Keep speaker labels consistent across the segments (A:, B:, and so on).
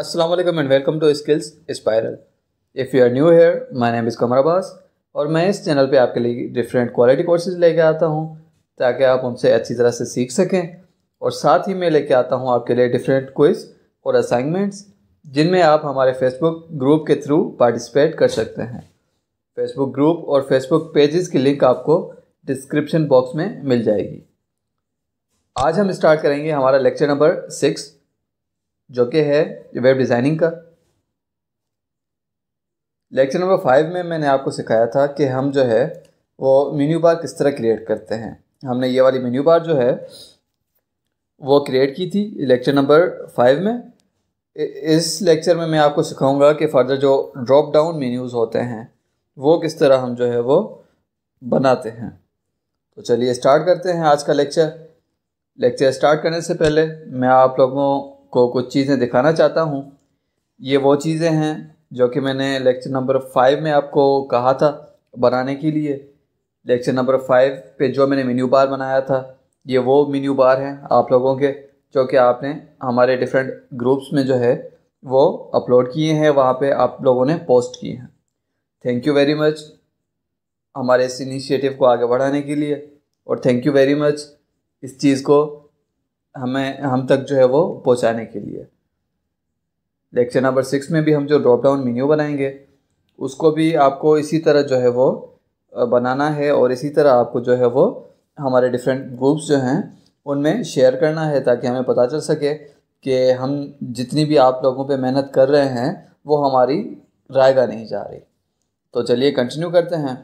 A: अस्सलाम वालेकुम and welcome to Skills Spiral if you are new here my name is Qamar Abbas और मैं इस चैनल पे आपके लिए डिफरेंट क्वालिटी कोर्सेज लेके आता हूँ ताकि आप उनसे अच्छी तरह से सीख सकें और साथ ही मैं लेके आता हूँ आपके लिए डिफरेंट क्विज और असाइनमेंट्स जिनमें आप हमारे फेसबुक ग्रुप के थ्रू पार्टिसिपेट कर सकते हैं फेसबुक ग्रुप और फेसबुक पेजेस की लिंक आपको डिस्क्रिप्शन बॉक्स में मिल जाएगी आज हम स्टार्ट करेंगे हमारा लेक्चर नंबर सिक्स जो कि है वेब डिज़ाइनिंग का लेक्चर नंबर फाइव में मैंने आपको सिखाया था कि हम जो है वो मेन्यू बार किस तरह क्रिएट करते हैं हमने ये वाली मेन्यू बार जो है वो क्रिएट की थी लेक्चर नंबर फाइव में इस लेक्चर में मैं आपको सिखाऊंगा कि फर्दर जो ड्रॉप डाउन मेन्यूज़ होते हैं वो किस तरह हम जो है वो बनाते हैं तो चलिए स्टार्ट करते हैं आज का लेक्चर लेक्चर स्टार्ट करने से पहले मैं आप लोगों को कुछ चीज़ें दिखाना चाहता हूँ ये वो चीज़ें हैं जो कि मैंने लेक्चर नंबर फाइव में आपको कहा था बनाने के लिए लेक्चर नंबर फाइव पे जो मैंने मेन्यू बार बनाया था ये वो मेन्यू बार हैं आप लोगों के जो कि आपने हमारे डिफरेंट ग्रुप्स में जो है वो अपलोड किए हैं वहाँ पे आप लोगों ने पोस्ट किए हैं थैंक यू वेरी मच हमारे इस इनिशिएटिव को आगे बढ़ाने के लिए और थैंक यू वेरी मच इस चीज़ को हमें हम तक जो है वो पहुंचाने के लिए लेक्चर नंबर सिक्स में भी हम जो ड्रॉप डाउन मेन्यू बनाएंगे उसको भी आपको इसी तरह जो है वो बनाना है और इसी तरह आपको जो है वो हमारे डिफरेंट ग्रुप्स जो हैं उनमें शेयर करना है ताकि हमें पता चल सके कि हम जितनी भी आप लोगों पे मेहनत कर रहे हैं वो हमारी रायगा नहीं जा रही तो चलिए कंटिन्यू करते हैं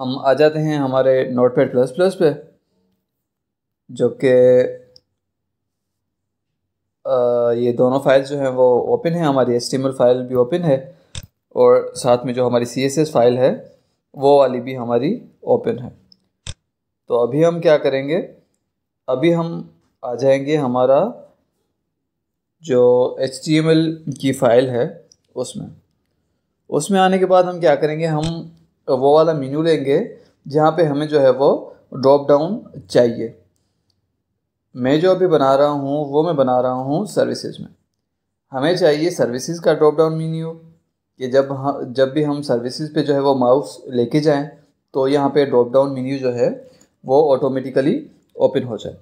A: हम आ जाते हैं हमारे नोट पैड प्लस प्लस पे जो कि ये दोनों फाइल्स जो हैं वो ओपन हैं हमारी एस फाइल भी ओपन है और साथ में जो हमारी सी फाइल है वो वाली भी हमारी ओपन है तो अभी हम क्या करेंगे अभी हम आ जाएंगे हमारा जो एच की फ़ाइल है उसमें उसमें आने के बाद हम क्या करेंगे हम वो वाला मेन्यू लेंगे जहाँ पे हमें जो है वो ड्रॉप डाउन चाहिए मैं जो अभी बना रहा हूँ वो मैं बना रहा हूँ सर्विसेज में हमें चाहिए सर्विसेज का ड्रॉप डाउन मीन्यू कि जब हम जब भी हम सर्विसेज पे जो है वो माउस लेके जाएं तो यहाँ पे ड्रॉप डाउन मीन्यू जो है वो ऑटोमेटिकली ओपन हो जाए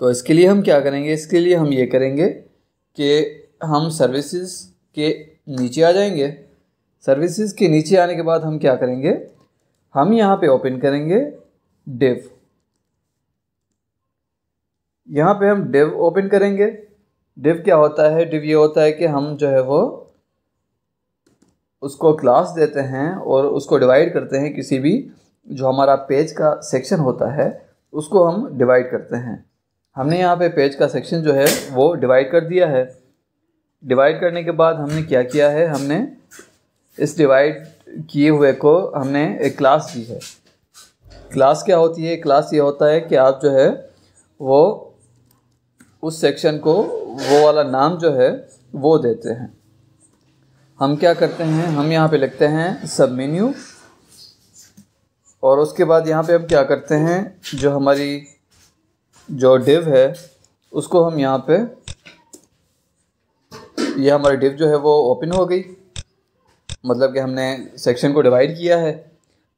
A: तो इसके लिए हम क्या करेंगे इसके लिए हम ये करेंगे कि हम सर्विसेज के नीचे आ जाएंगे सर्विसेज के नीचे आने के बाद हम क्या करेंगे हम यहाँ पे ओपन करेंगे डिव यहाँ पे हम डिव ओपन करेंगे डिव क्या होता है डिव ये होता है कि हम जो है वो उसको क्लास देते हैं और उसको डिवाइड करते हैं किसी भी जो हमारा पेज का सेक्शन होता है उसको हम डिवाइड करते हैं हमने यहाँ पे पेज का सेक्शन जो है वो डिवाइड कर दिया है डिवाइड करने के बाद हमने क्या किया है हमने इस डिवाइड किए हुए को हमने एक क्लास दी है क्लास क्या होती है क्लास ये होता है कि आप जो है वो उस सेक्शन को वो वाला नाम जो है वो देते हैं हम क्या करते हैं हम यहाँ पे लिखते हैं सब मेन्यू और उसके बाद यहाँ पे हम क्या करते हैं जो हमारी जो डिव है उसको हम यहाँ पे ये यह हमारी डिव जो है वो ओपन हो गई मतलब कि हमने सेक्शन को डिवाइड किया है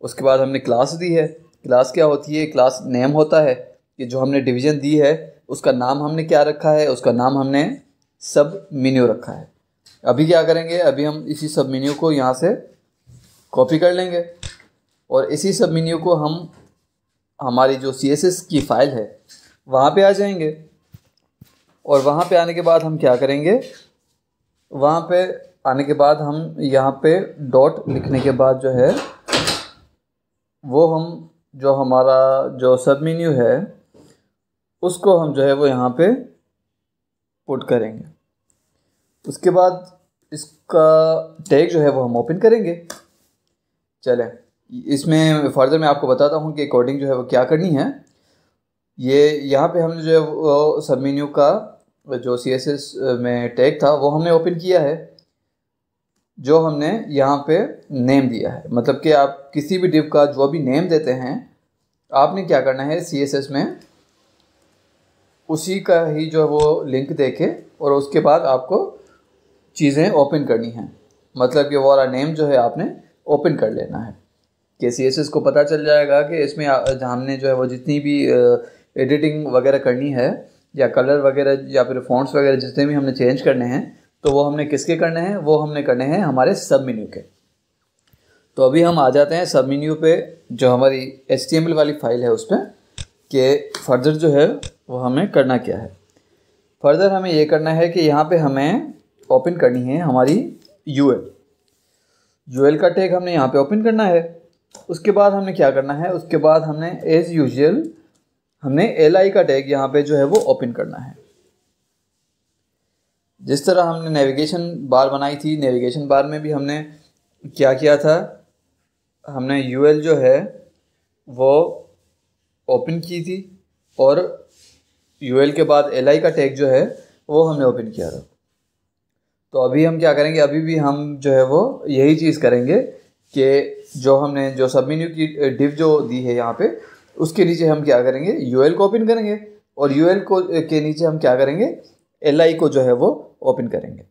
A: उसके बाद हमने क्लास दी है क्लास क्या होती है क्लास नेम होता है कि जो हमने डिवीज़न दी है उसका नाम हमने क्या रखा है उसका नाम हमने सब मेन्यू रखा है अभी क्या करेंगे अभी हम इसी सब मेन्यू को यहाँ से कॉपी कर लेंगे और इसी सब मेन्यू को हम हमारी जो सी की फ़ाइल है वहाँ पे आ जाएंगे और वहाँ पे आने के बाद हम क्या करेंगे वहाँ पे आने के बाद हम यहाँ पे डॉट लिखने के बाद जो है वो हम जो हमारा जो सब मेन्यू है उसको हम जो है वो यहाँ पे पुट करेंगे उसके बाद इसका टैग जो है वो हम ओपन करेंगे चलें इसमें फर्दर मैं आपको बताता हूँ कि अकॉर्डिंग जो है वो क्या करनी है ये यहाँ पे हमने जो है वो सब मेन्यू का जो सी एस एस में टैग था वो हमने ओपन किया है जो हमने यहाँ पे नेम दिया है मतलब कि आप किसी भी डिव का जो भी नेम देते हैं आपने क्या करना है सी एस एस में उसी का ही जो है वो लिंक देके और उसके बाद आपको चीज़ें ओपन करनी हैं मतलब ये वाला नेम जो है आपने ओपन कर लेना है के सी एस एस को पता चल जाएगा कि इसमें हमने जो है वो जितनी भी एडिटिंग वगैरह करनी है या कलर वगैरह या फिर फॉन्ट्स वगैरह जितने भी हमने चेंज करने हैं तो वो हमने किसके करने हैं वो हमने करने हैं हमारे सब मेन्यू के तो अभी हम आ जाते हैं सब मेन्यू पे जो हमारी एच वाली फाइल है उस पर कि फर्दर जो है वो हमें करना क्या है फर्दर हमें ये करना है कि यहाँ पे हमें ओपन करनी है हमारी यू एल यू एल का टैग हमने यहाँ पे ओपन करना है उसके बाद हमने क्या करना है उसके बाद हमने एज़ यूजल हमने एल आई का टैग यहाँ पे जो है वो ओपन करना है जिस तरह हमने नेविगेशन बार बनाई थी नेविगेशन बार में भी हमने क्या किया था हमने यू एल जो है वो ओपन की थी और यू के बाद एल का टैग जो है वो हमने ओपन किया था तो अभी हम क्या करेंगे अभी भी हम जो है वो यही चीज़ करेंगे कि जो हमने जो सब मेन्यू की डिव जो दी है यहाँ पे उसके नीचे हम क्या करेंगे यू को ओपन करेंगे और यू को के नीचे हम क्या करेंगे एल को जो है वो ओपन करेंगे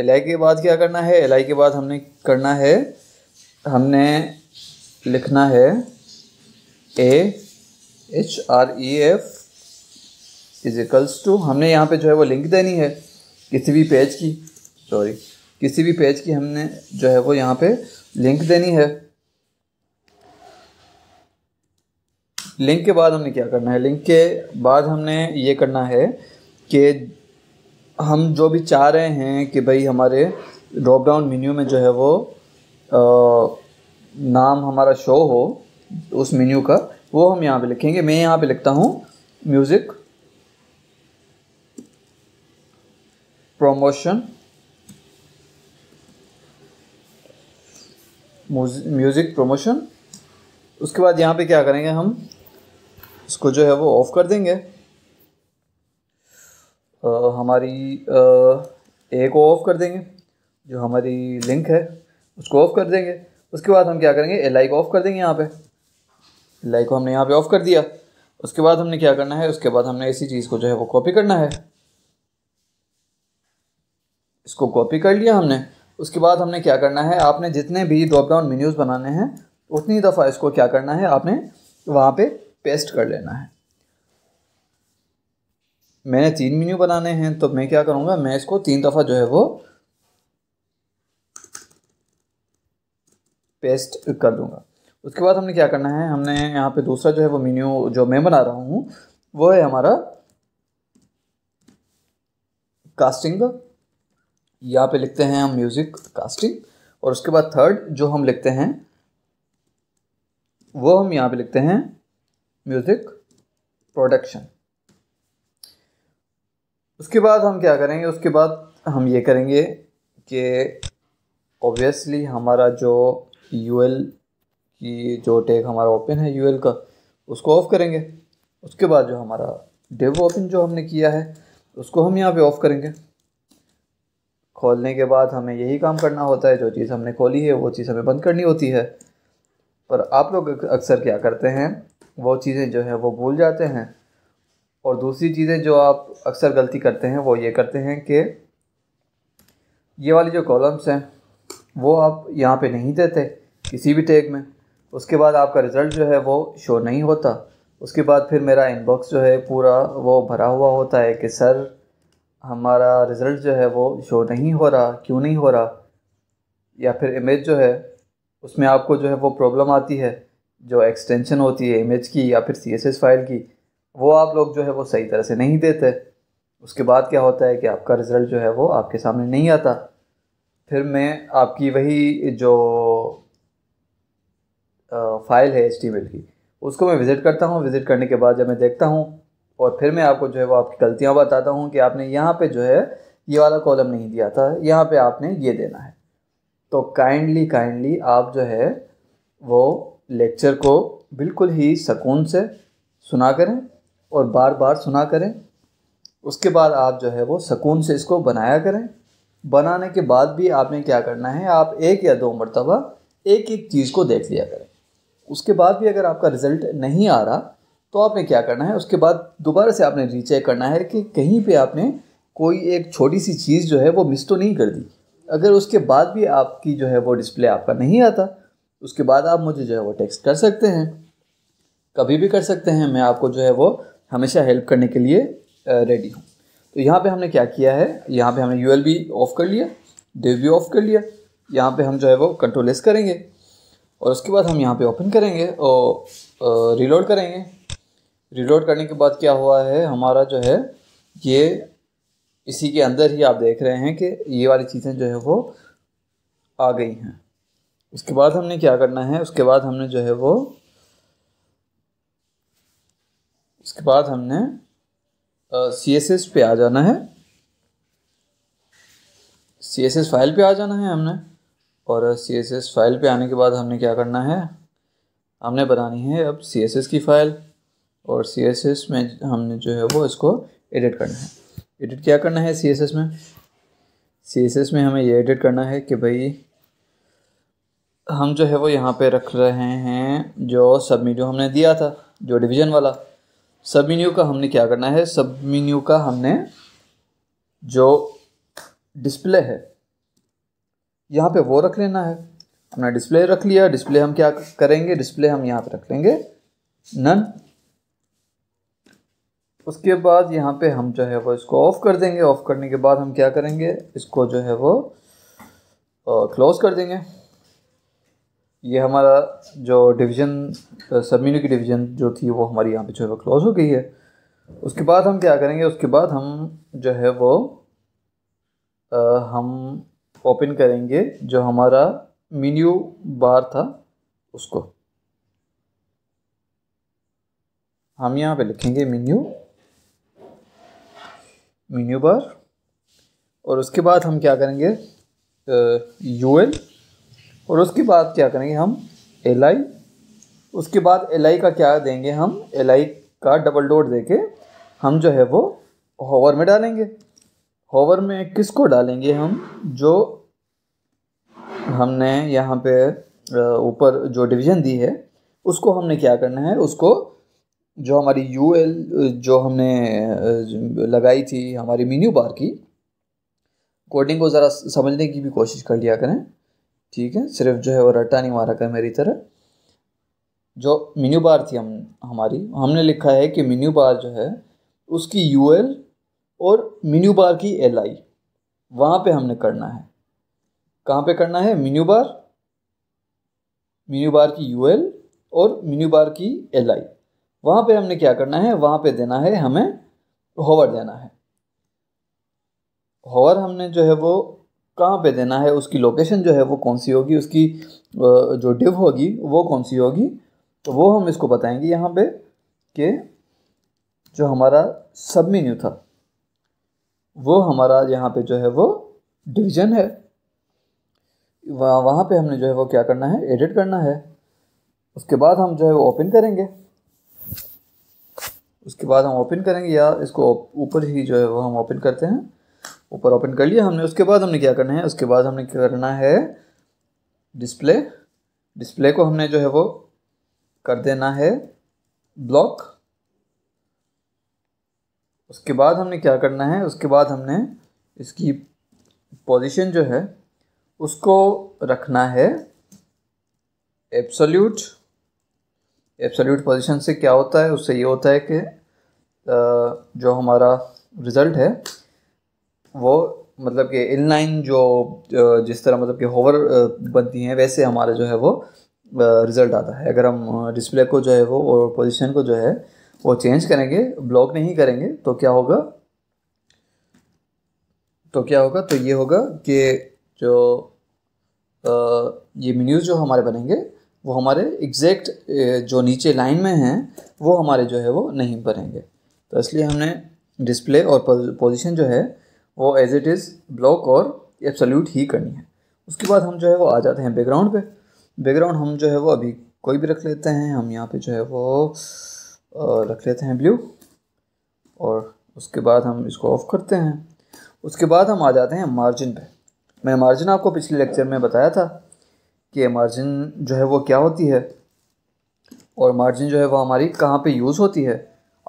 A: एल के बाद क्या करना है एल के बाद हमने करना है हमने लिखना है A H R E F is equals to हमने यहाँ पे जो है वो लिंक देनी है किसी भी पेज की सॉरी किसी भी पेज की हमने जो है वो यहाँ पे लिंक देनी है लिंक के बाद हमने क्या करना है लिंक के बाद हमने ये करना है कि हम जो भी चाह रहे हैं कि भाई हमारे ड्रॉप डाउन मेन्यू में जो है वो आ, नाम हमारा शो हो उस मेन्यू का वो हम यहाँ पे लिखेंगे मैं यहाँ पे लिखता हूँ म्यूज़िक प्रमोशन म्यूज़िक प्रमोशन उसके बाद यहाँ पे क्या करेंगे हम इसको जो है वो ऑफ़ कर देंगे आ, हमारी आ, ए को ऑफ़ कर देंगे जो हमारी लिंक है उसको ऑफ़ कर देंगे उसके बाद हम क्या करेंगे एल आई को ऑफ़ कर देंगे यहाँ पे लाई को हमने यहाँ पे ऑफ कर दिया उसके बाद हमने क्या करना है उसके बाद हमने इसी चीज़ को जो है वो कॉपी करना है इसको कॉपी कर लिया हमने उसके बाद हमने क्या करना है आपने जितने भी ड्रॉप डाउन मेन्यूज़ बनाने हैं उतनी दफ़ा इसको क्या करना है आपने वहाँ पे पेस्ट कर लेना है मैंने तीन मेन्यू बनाने हैं तो मैं क्या करूँगा मैं इसको तीन दफ़ा जो है वो पेस्ट कर दूँगा उसके बाद हमने क्या करना है हमने यहाँ पे दूसरा जो है वो मीन्यू जो मैं बना रहा हूँ वो है हमारा कास्टिंग का यहाँ पे लिखते हैं हम म्यूज़िक कास्टिंग और उसके बाद थर्ड जो हम लिखते हैं वो हम यहाँ पे लिखते हैं म्यूज़िक प्रोडक्शन उसके बाद हम क्या करेंगे उसके बाद हम ये करेंगे कि ऑब्वियसली हमारा जो यू एल कि जो टैग हमारा ओपन है यूएल का उसको ऑफ़ करेंगे उसके बाद जो हमारा डेव ओपन जो हमने किया है उसको हम यहाँ पे ऑफ़ करेंगे खोलने के बाद हमें यही काम करना होता है जो चीज़ हमने खोली है वो चीज़ हमें बंद करनी होती है पर आप लोग अक्सर क्या करते हैं वो चीज़ें जो है वो भूल जाते हैं और दूसरी चीज़ें जो आप अक्सर गलती करते हैं वो ये करते हैं कि ये वाली जो कॉलम्स हैं वो आप यहाँ पे नहीं देते किसी भी टैग में उसके बाद आपका रिज़ल्ट जो है वो शो नहीं होता उसके बाद फिर मेरा इनबॉक्स जो है पूरा वो भरा हुआ होता है कि सर हमारा रिज़ल्ट जो है वो शो नहीं हो रहा क्यों नहीं हो रहा या फिर इमेज जो है उसमें आपको जो है वो प्रॉब्लम आती है जो एक्सटेंशन होती है इमेज की या फिर सी फाइल की वो आप लोग जो है वो सही तरह से नहीं देते उसके बाद क्या होता है कि आपका रिज़ल्ट जो है वो आपके सामने नहीं आता फिर मैं आपकी वही जो फ़ाइल है एच की उसको मैं विज़िट करता हूँ विज़िट करने के बाद जब मैं देखता हूँ और फिर मैं आपको जो है वो आपकी गलतियाँ बताता हूँ कि आपने यहाँ पे जो है ये वाला कॉलम नहीं दिया था यहाँ पे आपने ये देना है तो काइंडली काइंडली आप जो है वो लेक्चर को बिल्कुल ही सकून से सुना करें और बार बार सुना करें उसके बाद आप जो है वो सुकून से इसको बनाया करें बनाने के बाद भी आपने क्या करना है आप एक या दो मरतबा एक एक चीज़ को देख लिया करें उसके बाद भी अगर आपका रिजल्ट नहीं आ रहा तो आपने क्या करना है उसके बाद दोबारा से आपने रीचेक करना है कि कहीं पे आपने कोई एक छोटी सी चीज़ जो है वो मिस तो नहीं कर दी अगर उसके बाद भी आपकी जो है वो डिस्प्ले आपका नहीं आता उसके बाद आप मुझे जो है वो टेक्स्ट कर सकते हैं कभी भी कर सकते हैं मैं आपको जो है वो हमेशा हेल्प करने के लिए रेडी हूँ तो यहाँ पे हमने क्या किया है यहाँ पे हमने यू ऑफ कर लिया डिव ऑफ कर लिया यहाँ पे हम जो है वो कंट्रोल एस करेंगे और उसके बाद हम यहाँ पे ओपन करेंगे और रिलोड करेंगे रिलोड करने के बाद क्या हुआ है हमारा जो है ये इसी के अंदर ही आप देख रहे हैं कि ये वाली चीज़ें जो है वो आ गई हैं उसके बाद हमने क्या करना है उसके बाद हमने जो है वो उसके बाद हमने सी एस एस पे आ जाना है सी एस एस फाइल पे आ जाना है हमने और सी एस एस फाइल पे आने के बाद हमने क्या करना है हमने बनानी है अब सी एस एस की फ़ाइल और सी एस एस में हमने जो है वो इसको एडिट करना है एडिट क्या करना है सी एस एस में सी एस एस में हमें ये एडिट करना है कि भाई हम जो है वो यहाँ पे रख रहे हैं जो सब मीडियो हमने दिया था जो डिवीज़न वाला सब मीन्यू का हमने क्या करना है सब मीन्यू का हमने जो डिस्प्ले है यहाँ पे वो रख लेना है हमने डिस्प्ले रख लिया डिस्प्ले हम क्या करेंगे डिस्प्ले हम यहाँ पे रख लेंगे नन उसके बाद यहाँ पे हम जो है वो इसको ऑफ़ कर देंगे ऑफ़ करने के बाद हम क्या करेंगे इसको जो है वो क्लोज़ कर देंगे ये हमारा जो डिवीज़न सब की डिवीज़न जो थी वो हमारी यहाँ पे जो है वो क्लोज़ हो गई है उसके बाद हम क्या करेंगे उसके बाद हम जो है वो आ, हम ओपन करेंगे जो हमारा मीन्यू बार था उसको हम यहाँ पे लिखेंगे मीन्यू मीन्यू बार और उसके बाद हम क्या करेंगे यू एल और उसके बाद क्या करेंगे हम एल आई उसके बाद एल आई का क्या देंगे हम एल आई का डबल डोट देके हम जो है वो होवर में डालेंगे होवर में किसको डालेंगे हम जो हमने यहाँ पे ऊपर जो डिवीजन दी है उसको हमने क्या करना है उसको जो हमारी यू एल जो हमने लगाई थी हमारी मीन्यू बार की कोडिंग को ज़रा समझने की भी कोशिश कर लिया करें ठीक है सिर्फ जो है वो रट्टा नहीं मारा कर मेरी तरह जो मीन्यू बार थी हम हमारी हमने लिखा है कि मीन्यू बार जो है उसकी यू एल और मीनू बार की एल आई वहाँ पर हमने करना है कहाँ पे करना है मीनू बार मीनू बार की यू एल और मीनू बार की एल आई वहाँ पर हमने क्या करना है वहाँ पर देना है हमें होवर देना है होवर हमने जो है वो कहाँ पे देना है उसकी लोकेशन जो है वो कौन सी होगी उसकी जो डिव होगी वो कौन सी होगी तो वो हम इसको बताएंगे यहाँ पे कि जो हमारा सब मेन्यू था वो हमारा यहाँ पे जो है वो डिवीजन है वहाँ वहाँ पर हमने जो है वो क्या करना है एडिट करना है उसके बाद हम जो है वो ओपन करेंगे उसके बाद हम ओपन करेंगे या इसको ऊपर ही जो है वो हम ओपन करते हैं ऊपर ओपन कर लिया हमने उसके बाद हमने क्या करना है उसके बाद हमने क्या करना है डिस्प्ले डिस्प्ले को हमने जो है वो कर देना है ब्लॉक उसके बाद हमने क्या करना है उसके बाद हमने इसकी पोजीशन जो है उसको रखना है एब्सोल्यूट एब्सोल्यूट पोजीशन से क्या होता है उससे ये होता है कि जो हमारा रिज़ल्ट है वो मतलब कि इनलाइन जो जिस तरह मतलब कि होवर बनती हैं वैसे हमारा जो है वो रिज़ल्ट आता है अगर हम डिस्प्ले को जो है वो और पोजीशन को जो है वो चेंज करेंगे ब्लॉक नहीं करेंगे तो क्या होगा तो क्या होगा तो ये होगा कि जो आ, ये मेन्यूज़ जो हमारे बनेंगे वो हमारे एग्जैक्ट जो नीचे लाइन में हैं वो हमारे जो है वो नहीं बनेंगे तो इसलिए हमने डिस्प्ले और पोजीशन जो है वो एज इट इज़ ब्लॉक और एब्सोल्यूट ही करनी है उसके बाद हम जो है वो आ जाते हैं बैकग्राउंड पे बैकग्राउंड हम जो है वो अभी कोई भी रख लेते हैं हम यहाँ पे जो है वो रख लेते हैं ब्लू और उसके बाद हम इसको ऑफ़ करते हैं उसके बाद हम आ जाते हैं मार्जिन पे मैंने मार्जिन आपको पिछले लेक्चर में बताया था कि मार्जिन जो है वो क्या होती है और मार्जिन जो है वो हमारी कहाँ पे यूज़ होती है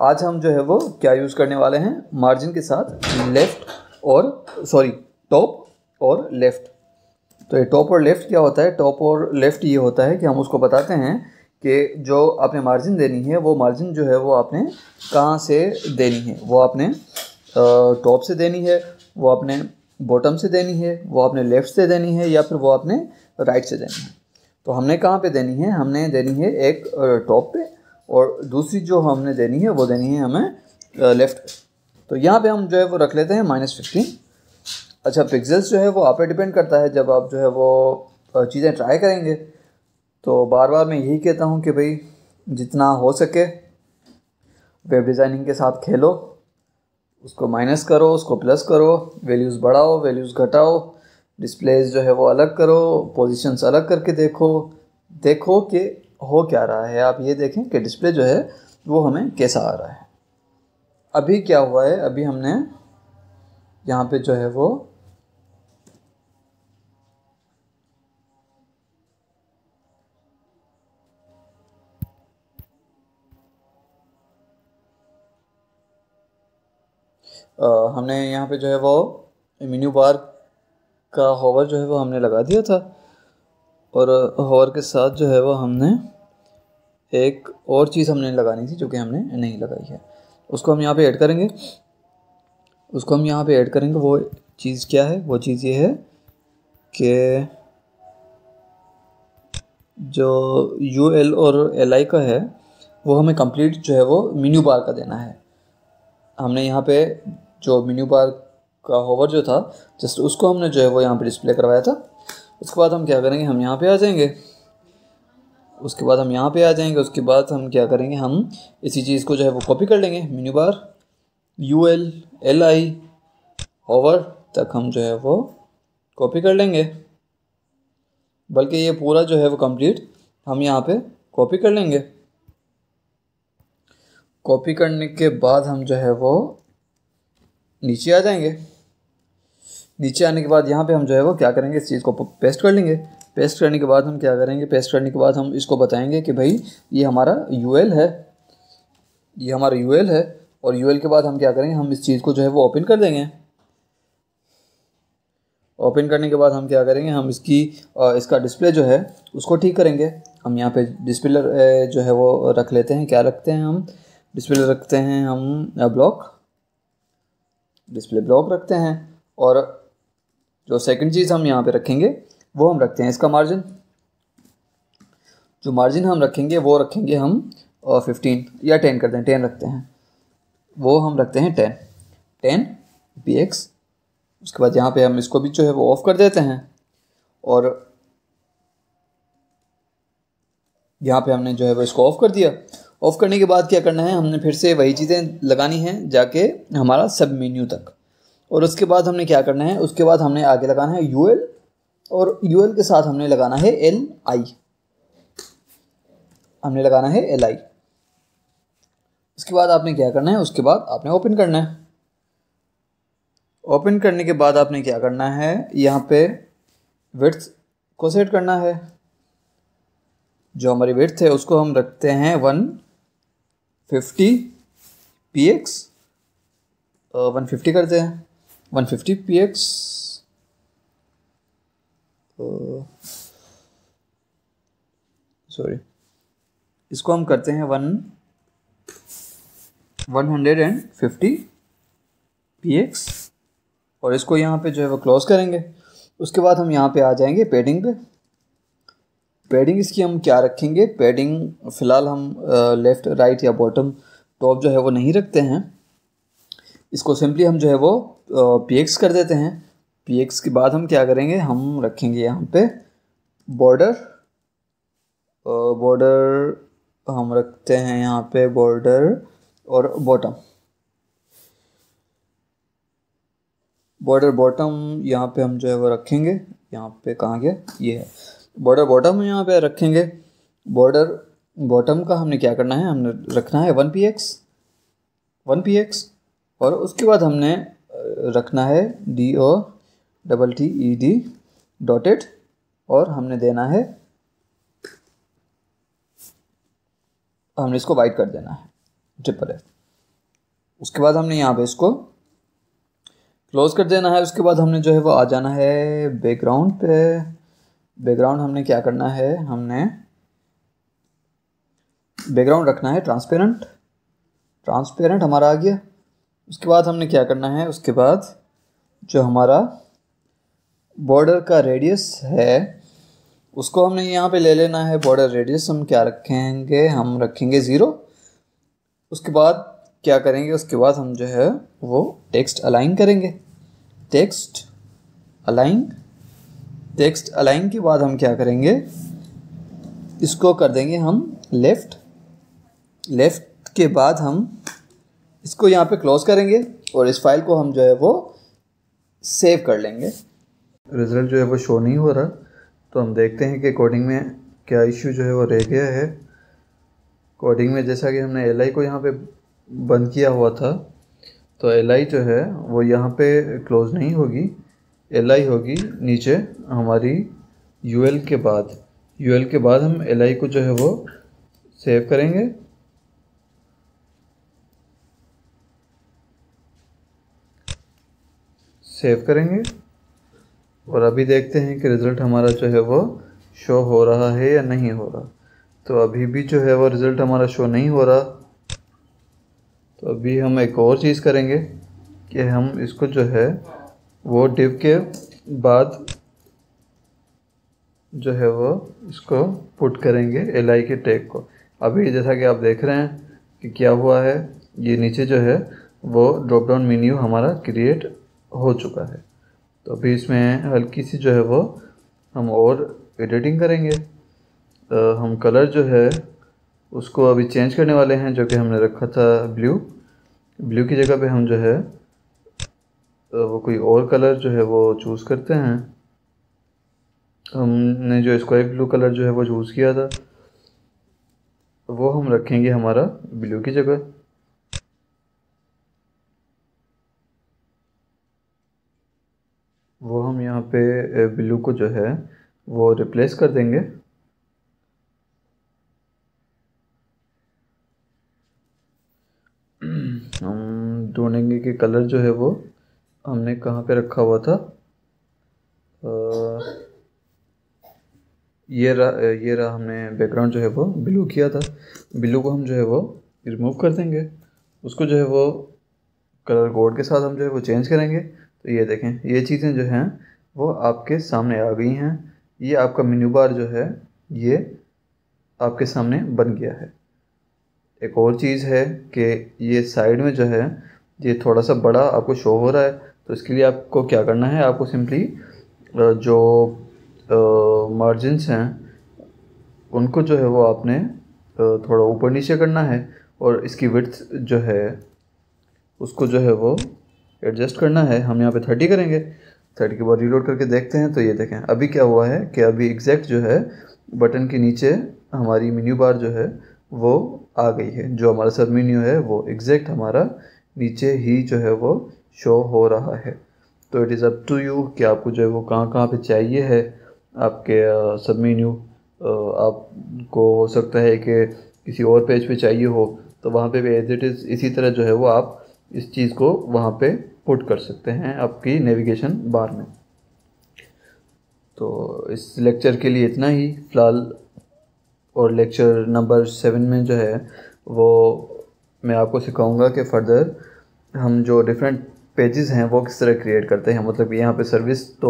A: आज हम जो है वो क्या यूज़ करने वाले हैं मार्जिन के साथ लेफ़्ट और सॉरी टॉप और लेफ़्ट तो ये टॉप और लेफ़्ट क्या होता है टॉप और लेफ़्ट ये होता है कि हम उसको बताते हैं कि जो आपने मार्जिन देनी है वो मार्जिन जो है वो आपने कहाँ से देनी है वो आपने टॉप से देनी है वो आपने बॉटम से देनी है वो आपने लेफ़्ट से देनी है या फिर वो आपने राइट से देनी है तो हमने कहाँ पे देनी है हमने देनी है एक टॉप पे और दूसरी जो हमने देनी है वो देनी है हमें लेफ़्ट पे तो यहाँ पे हम जो है वो रख लेते हैं माइनस फिफ्टीन अच्छा पिक्सल्स जो है वो आप पे डिपेंड करता है जब आप जो है वो चीज़ें ट्राई करेंगे तो बार बार मैं यही कहता हूँ कि भाई जितना हो सके वेब डिज़ाइनिंग के साथ खेलो उसको माइनस करो उसको प्लस करो वैल्यूज़ बढ़ाओ वैल्यूज़ घटाओ डिस्प्लेस जो है वो अलग करो पोजीशंस अलग करके देखो देखो कि हो क्या रहा है आप ये देखें कि डिस्प्ले जो है वो हमें कैसा आ रहा है अभी क्या हुआ है अभी हमने यहाँ पे जो है वो हमने यहाँ पे जो है वो मेन्यू बार का होवर जो है वो हमने लगा दिया था और होवर के साथ जो है वो हमने एक और चीज़ हमने लगानी थी जो कि हमने नहीं लगाई है उसको हम यहाँ पे ऐड करेंगे उसको हम यहाँ पे ऐड करेंगे वो चीज़ क्या है वो चीज़ ये है कि जो यू एल और एल आई का है वो हमें कंप्लीट जो है वो मेन्यू बार का देना है हमने यहाँ पे जो मेन्यू बार का होवर जो था जस्ट उसको हमने जो है वो यहाँ पे डिस्प्ले करवाया था उसके बाद हम क्या करेंगे हम यहाँ पे आ जाएंगे उसके बाद हम यहाँ पे आ जाएंगे उसके बाद हम क्या करेंगे हम इसी चीज़ को जो है वो कॉपी कर लेंगे menu bar U L L I hover तक हम जो है वो कॉपी कर लेंगे बल्कि ये पूरा जो है वो कंप्लीट हम यहाँ पे कॉपी कर लेंगे कॉपी करने के बाद हम जो है वो नीचे आ जाएंगे नीचे आने के बाद यहाँ पे हम जो है वो क्या करेंगे इस चीज़ को पेस्ट कर लेंगे पेस्ट करने के बाद हम क्या करेंगे पेस्ट करने के बाद हम इसको बताएंगे कि भाई ये हमारा यू है ये हमारा यू है और यू के बाद हम क्या करेंगे हम इस चीज़ को जो है वो ओपन कर देंगे ओपन करने के बाद हम क्या करेंगे हम इसकी इसका डिस्प्ले जो है उसको ठीक करेंगे हम यहाँ पे डिस्प्ले जो है वो रख लेते हैं क्या रखते हैं हम डिस्प्ले रखते हैं हम ब्लॉक डिस्प्ले ब्लॉक रखते हैं और जो सेकंड चीज़ हम यहाँ पे रखेंगे वो हम रखते हैं इसका मार्जिन जो मार्जिन हम रखेंगे वो रखेंगे हम फिफ्टीन या टेन करते हैं टेन रखते हैं वो हम रखते हैं टेन टेन पी एक्स उसके बाद यहाँ पे हम इसको भी जो है वो ऑफ़ कर देते हैं और यहाँ पे हमने जो है वो इसको ऑफ़ कर दिया ऑफ करने के बाद क्या करना है हमने फिर से वही चीज़ें लगानी हैं जाके हमारा सब मेन्यू तक और उसके बाद हमने क्या करना है उसके बाद हमने आगे लगाना है यू और यू के साथ हमने लगाना है एल आई हमने लगाना है एल आई उसके बाद आपने क्या करना है उसके बाद आपने ओपन करना है ओपन करने के बाद आपने क्या करना है यहाँ पे विर्थ को सेट करना है जो हमारी विर्थ है उसको हम रखते हैं one fifty P X one fifty करते हैं one fifty P X sorry इसको हम करते हैं one one hundred and fifty P X और इसको यहाँ पे जो है वो क्लोज करेंगे उसके बाद हम यहाँ पे आ जाएंगे पेडिंग पे पैडिंग इसकी हम क्या रखेंगे पैडिंग फ़िलहाल हम लेफ़्ट राइट या बॉटम टॉप जो है वो नहीं रखते हैं इसको सिंपली हम जो है वो पी कर देते हैं पी के बाद हम क्या करेंगे हम रखेंगे यहाँ पे बॉर्डर बॉर्डर हम रखते हैं यहाँ पे बॉर्डर और बॉटम बॉर्डर बॉटम यहाँ पे हम जो है वो रखेंगे यहाँ पे कहाँ गया ये है बॉर्डर बॉटम यहाँ पे रखेंगे बॉर्डर बॉटम का हमने क्या करना है हमने रखना है one P X one P X और उसके बाद हमने रखना है D O double T E D dotted और हमने देना है हमने इसको वाइट कर देना है ट्रिपल एफ उसके बाद हमने यहाँ पे इसको क्लोज कर देना है उसके बाद हमने जो है वो आ जाना है बैकग्राउंड पे बैकग्राउंड हमने क्या करना है हमने बैकग्राउंड रखना है ट्रांसपेरेंट ट्रांसपेरेंट हमारा आ गया उसके बाद हमने क्या करना है उसके बाद जो हमारा बॉर्डर का रेडियस है उसको हमने यहाँ पे ले लेना है बॉर्डर रेडियस हम क्या रखेंगे हम रखेंगे ज़ीरो उसके बाद क्या करेंगे उसके बाद हम जो है वो टेक्स्ट अलाइन करेंगे टेक्स्ट अलाइन टेक्स्ट अलाइन के बाद हम क्या करेंगे इसको कर देंगे हम लेफ़्ट लेफ़्ट के बाद हम इसको यहाँ पे क्लोज करेंगे और इस फाइल को हम जो है वो सेव कर लेंगे रिज़ल्ट जो है वो शो नहीं हो रहा तो हम देखते हैं कि कोडिंग में क्या इश्यू जो है वो रह गया है कोडिंग में जैसा कि हमने एल को यहाँ पे बंद किया हुआ था तो एल जो है वो यहाँ पे क्लोज नहीं होगी एल आई होगी नीचे हमारी यू एल के बाद यू एल के बाद हम एल आई को जो है वो सेव करेंगे सेव करेंगे और अभी देखते हैं कि रिज़ल्ट हमारा जो है वो शो हो रहा है या नहीं हो रहा तो अभी भी जो है वो रिज़ल्ट हमारा शो नहीं हो रहा तो अभी हम एक और चीज़ करेंगे कि हम इसको जो है वो डिव के बाद जो है वो इसको पुट करेंगे एल आई के टैग को अभी जैसा कि आप देख रहे हैं कि क्या हुआ है ये नीचे जो है वो ड्रॉप डाउन मीन्यू हमारा क्रिएट हो चुका है तो अभी इसमें हल्की सी जो है वो हम और एडिटिंग करेंगे तो हम कलर जो है उसको अभी चेंज करने वाले हैं जो कि हमने रखा था ब्लू ब्लू की जगह पे हम जो है वो कोई और कलर जो है वो चूज़ करते हैं हमने जो स्काई ब्लू कलर जो है वो चूज़ किया था वो हम रखेंगे हमारा ब्लू की जगह वो हम यहाँ पे ब्लू को जो है वो रिप्लेस कर देंगे हम ढूंढेंगे कि कलर जो है वो हमने कहाँ पे रखा हुआ था आ, ये रहा ये रहा हमने बैकग्राउंड जो है वो ब्लू किया था ब्लू को हम जो है वो रिमूव कर देंगे उसको जो है वो कलर कोड के साथ हम जो है वो चेंज करेंगे तो ये देखें ये चीज़ें जो हैं वो आपके सामने आ गई हैं ये आपका मेन्यू बार जो है ये आपके सामने बन गया है एक और चीज़ है कि ये साइड में जो है ये थोड़ा सा बड़ा आपको शो हो रहा है तो इसके लिए आपको क्या करना है आपको सिंपली जो मार्जिनस हैं उनको जो है वो आपने थोड़ा ऊपर नीचे करना है और इसकी विथ जो है उसको जो है वो एडजस्ट करना है हम यहाँ पे थर्टी करेंगे थर्टी के बाद रीलोड करके देखते हैं तो ये देखें अभी क्या हुआ है कि अभी एग्जैक्ट जो है बटन के नीचे हमारी मेन्यू बार जो है वो आ गई है जो हमारा सब मेन्यू है वो एग्जैक्ट हमारा नीचे ही जो है वो शो हो रहा है तो it is up to you कि आपको जो है वो कहाँ कहाँ पे चाहिए है आपके सब मेन्यू आपको हो सकता है कि किसी और पेज पे चाहिए हो तो वहाँ पे भी एज इट इज़ इसी तरह जो है वो आप इस चीज़ को वहाँ पे पुट कर सकते हैं आपकी नेविगेशन बार में तो इस लेक्चर के लिए इतना ही फ़िलहाल और लेक्चर नंबर सेवन में जो है वो मैं आपको सिखाऊंगा कि फ़र्दर हम जो डिफरेंट पेजेस हैं वो किस तरह क्रिएट करते हैं मतलब यहाँ पे सर्विस तो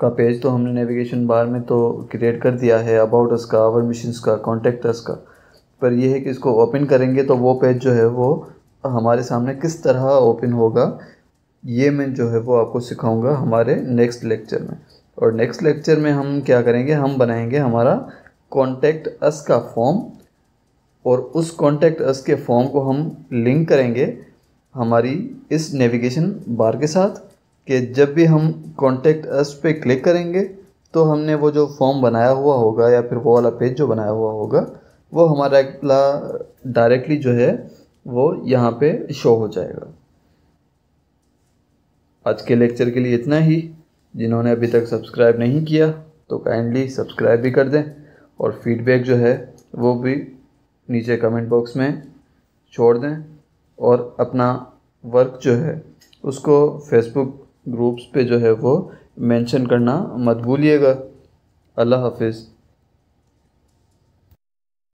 A: का पेज तो हमने नेविगेशन बार में तो क्रिएट कर दिया है अबाउट अस का आवर मिशन का कॉन्टेक्ट अस का पर यह है कि इसको ओपन करेंगे तो वो पेज जो है वो हमारे सामने किस तरह ओपन होगा ये मैं जो है वो आपको सिखाऊंगा हमारे नेक्स्ट लेक्चर में और नेक्स्ट लेक्चर में हम क्या करेंगे हम बनाएंगे हमारा कॉन्टेक्ट अस का फॉर्म और उस कॉन्टेक्ट अस के फॉर्म को हम लिंक करेंगे हमारी इस नेविगेशन बार के साथ कि जब भी हम कॉन्टेक्ट अस पे क्लिक करेंगे तो हमने वो जो फॉर्म बनाया हुआ होगा या फिर वो वाला पेज जो बनाया हुआ होगा वो हमारा अगला डायरेक्टली जो है वो यहाँ पे शो हो जाएगा आज के लेक्चर के लिए इतना ही जिन्होंने अभी तक सब्सक्राइब नहीं किया तो काइंडली सब्सक्राइब भी कर दें और फीडबैक जो है वो भी नीचे कमेंट बॉक्स में छोड़ दें और अपना वर्क जो है उसको फेसबुक ग्रुप्स पे जो है वो मेंशन करना मत भूलिएगा अल्लाह हाफिज़